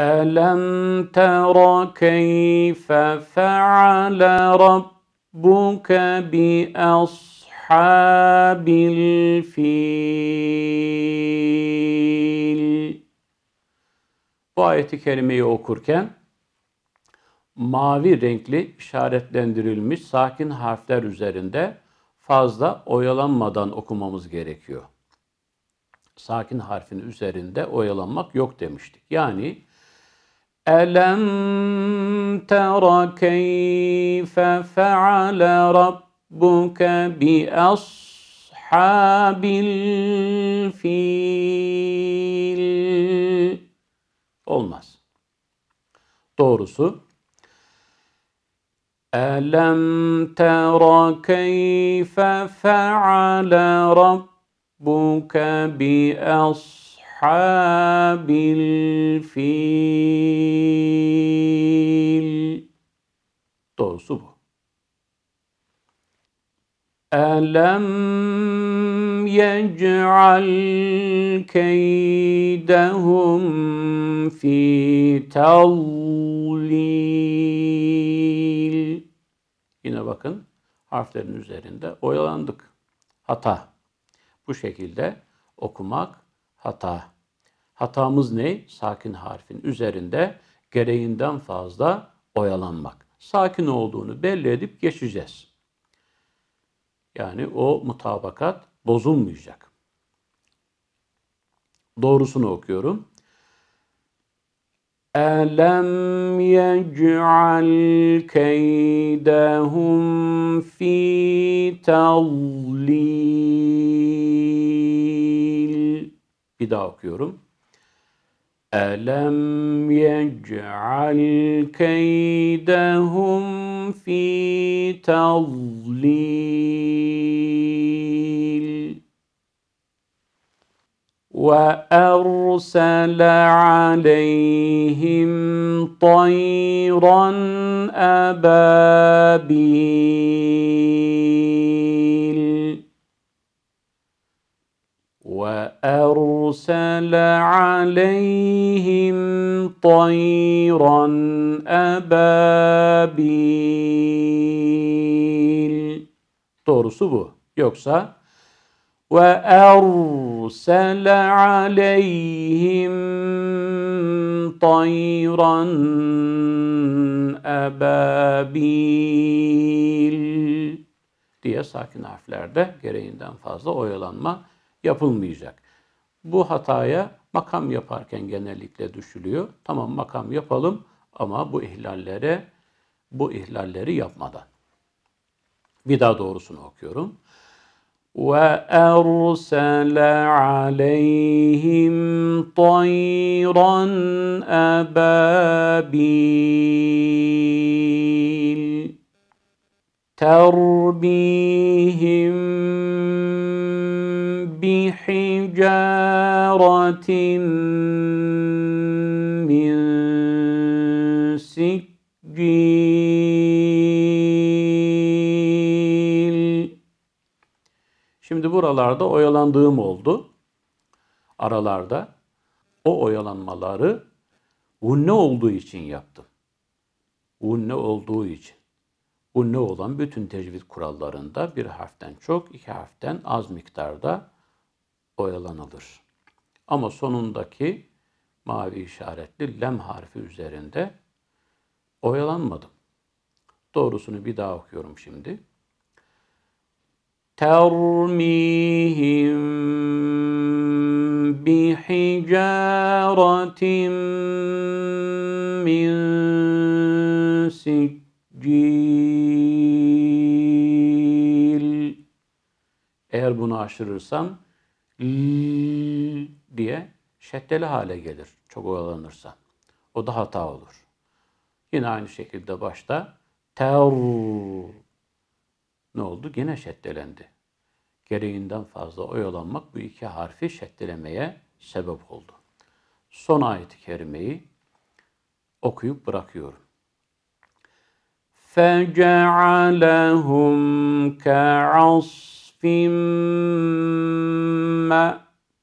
ألم تر كيف فعل ربك بأصحاب الفيل Bu ayeti kerimeyi okurken mavi renkli işaretlendirilmiş sakin harfler üzerinde fazla oyalanmadan okumamız gerekiyor. Sakin harfin üzerinde oyalanmak yok demiştik. Yani ألم تر كيف فعل ربك بأصحاب الفيل Olmaz. Doğrusu ألم تر كيف فعل ربك بأصحاب أصحاب الفيل Doğrusu bu. ألم يجعل كيدهم في تضليل Yine bakın harflerin üzerinde oyalandık. Hata. Bu şekilde okumak hata. Hatamız ne? Sakin harfin üzerinde gereğinden fazla oyalanmak. Sakin olduğunu belli edip geçeceğiz. Yani o mutabakat bozulmayacak. Doğrusunu okuyorum. أَلَمْ يَجْعَلْ كَيْدَهُمْ فِي تَضْلِيلٍ bir daha okuyorum. أَلَمْ يَجْعَلْ كَيْدَهُمْ فِي تَضْلِيلٍ وَأَرْسَلَ عَلَيْهِمْ طَيْرًا أَبَابِيلٍ وأرسل عليهم طيرا أبابيل Doğrusu bu. Yoksa ve ersele aleyhim tayran ebabil diye sakin harflerde gereğinden fazla oyalanma yapılmayacak. Bu hataya makam yaparken genellikle düşülüyor. Tamam makam yapalım ama bu ihlallere bu ihlalleri yapmadan. Bir daha doğrusunu okuyorum. Ve وأرسل عليهم طيرا أبابيل ترميهم بحجارة من سجيل Şimdi buralarda oyalandığım oldu. Aralarda o oyalanmaları unne olduğu için yaptım. Unne olduğu için. Unne olan bütün tecvid kurallarında bir harften çok, iki harften az miktarda oyalanılır. Ama sonundaki mavi işaretli lem harfi üzerinde oyalanmadım. Doğrusunu bir daha okuyorum şimdi. Termihim bihicaretin min siccil. Eğer bunu aşırırsam diye şeddeli hale gelir çok oyalanırsa. O da hata olur. Yine aynı şekilde başta ter ne oldu? Yine şeddelendi. Gereğinden fazla oyalanmak bu iki harfi şeddelemeye sebep oldu. Son ayet-i kerimeyi okuyup bırakıyorum. فَجَعَلَهُمْ كَعَصْفٍ كهف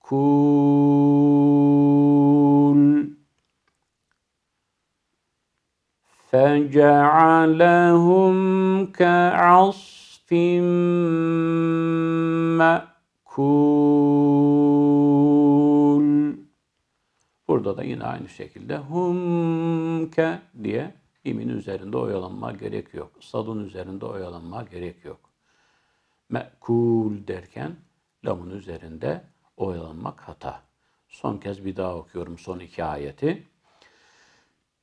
مأكول فجعلهم كعصف مأكول Burada da yine aynı şekilde humke diye imin üzerinde oyalanma gerek yok. Sadun üzerinde oyalanma gerek yok me'kul derken lamın üzerinde oyalanmak hata. Son kez bir daha okuyorum son iki ayeti.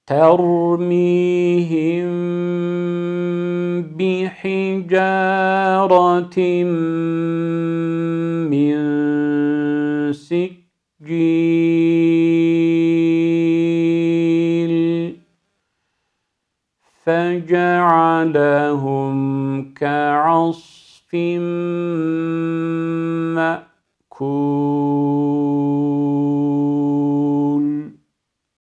Termihim bihicaretin min siccil fece'alehum ka'as مأكول